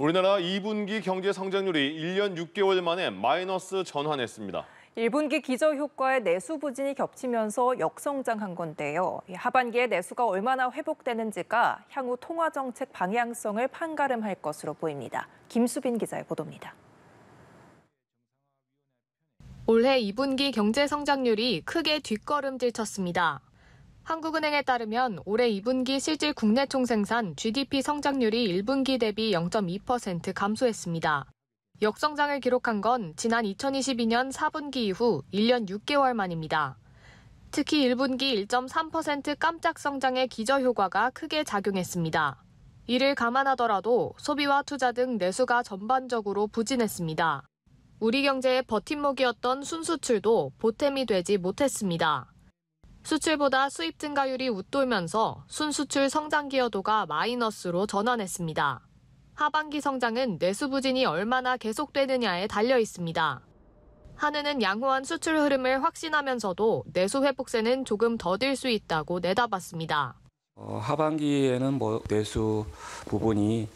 우리나라 2분기 경제 성장률이 1년 6개월 만에 마이너스 전환했습니다. 1분기 기저 효과에 내수 부진이 겹치면서 역성장한 건데요. 하반기에 내수가 얼마나 회복되는지가 향후 통화 정책 방향성을 판가름할 것으로 보입니다. 김수빈 기자의 보도입니다. 올해 2분기 경제 성장률이 크게 뒷걸음질 쳤습니다. 한국은행에 따르면 올해 2분기 실질 국내 총생산 GDP 성장률이 1분기 대비 0.2% 감소했습니다. 역성장을 기록한 건 지난 2022년 4분기 이후 1년 6개월 만입니다. 특히 1분기 1.3% 깜짝 성장의 기저 효과가 크게 작용했습니다. 이를 감안하더라도 소비와 투자 등 내수가 전반적으로 부진했습니다. 우리 경제의 버팀목이었던 순수출도 보탬이 되지 못했습니다. 수출보다 수입 증가율이 웃돌면서 순수출 성장 기여도가 마이너스로 전환했습니다. 하반기 성장은 내수 부진이 얼마나 계속되느냐에 달려 있습니다. 한은은 양호한 수출 흐름을 확신하면서도 내수 회복세는 조금 더딜 수 있다고 내다봤습니다. 어, 하반기에는 뭐 내수 부분이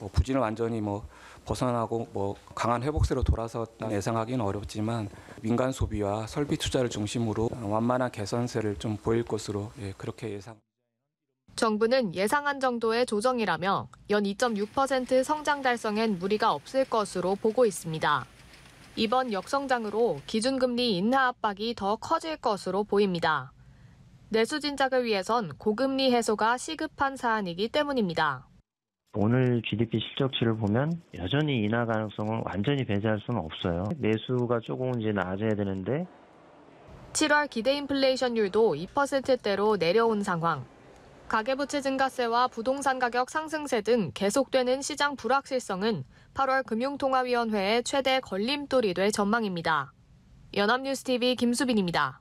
뭐 부진을 완전히 뭐 벗어나고 뭐 강한 회복세로 돌아서 섰 예상하기는 어렵지만 민간 소비와 설비 투자를 중심으로 완만한 개선세를 좀 보일 것으로 예, 그렇게 예상. 정부는 예상한 정도의 조정이라며 연 2.6% 성장 달성엔 무리가 없을 것으로 보고 있습니다. 이번 역성장으로 기준금리 인하 압박이 더 커질 것으로 보입니다. 내수 진작을 위해선 고금리 해소가 시급한 사안이기 때문입니다. 오늘 GDP 실적치를 보면 여전히 인하 가능성을 완전히 배제할 수는 없어요. 매수가 조금 이제 낮아야 되는데 7월 기대 인플레이션율도 2%대로 내려온 상황. 가계부채 증가세와 부동산 가격 상승세 등 계속되는 시장 불확실성은 8월 금융통화위원회의 최대 걸림돌이 될 전망입니다. 연합뉴스TV 김수빈입니다.